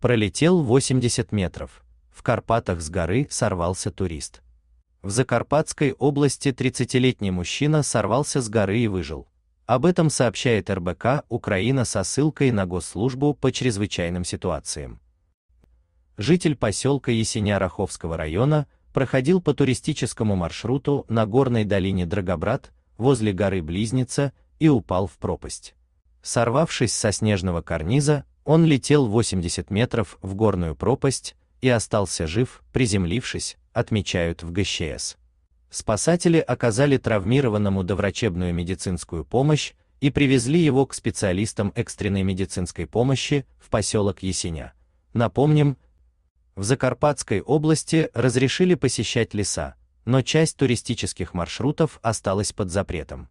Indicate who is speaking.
Speaker 1: Пролетел 80 метров. В Карпатах с горы сорвался турист. В Закарпатской области 30-летний мужчина сорвался с горы и выжил. Об этом сообщает РБК Украина со ссылкой на Госслужбу по чрезвычайным ситуациям. Житель поселка Есеня Раховского района проходил по туристическому маршруту на горной долине Драгобрат возле горы Близнеца и упал в пропасть. Сорвавшись со снежного карниза, он летел 80 метров в горную пропасть и остался жив, приземлившись, отмечают в ГЧС. Спасатели оказали травмированному доврачебную медицинскую помощь и привезли его к специалистам экстренной медицинской помощи в поселок Есеня. Напомним, в Закарпатской области разрешили посещать леса, но часть туристических маршрутов осталась под запретом.